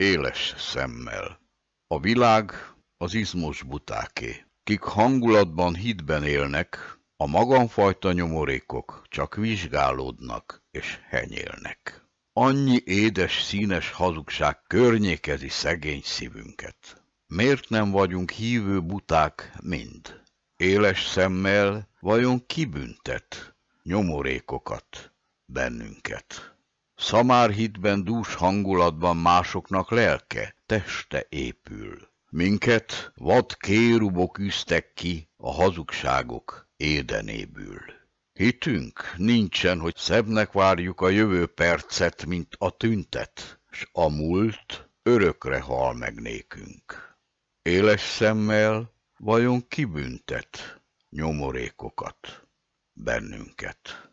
Éles szemmel. A világ az izmos butáké, kik hangulatban hitben élnek, a magamfajta nyomorékok csak vizsgálódnak és henyélnek. Annyi édes színes hazugság környékezi szegény szívünket. Miért nem vagyunk hívő buták mind? Éles szemmel vajon kibüntet nyomorékokat bennünket? Szamárhitben dús hangulatban másoknak lelke, teste épül. Minket vad kérubok üztek ki a hazugságok édenéből. Hitünk nincsen, hogy szebbnek várjuk a jövő percet, mint a tüntet, s a múlt örökre hal meg nékünk. Éles szemmel vajon kibüntet nyomorékokat bennünket?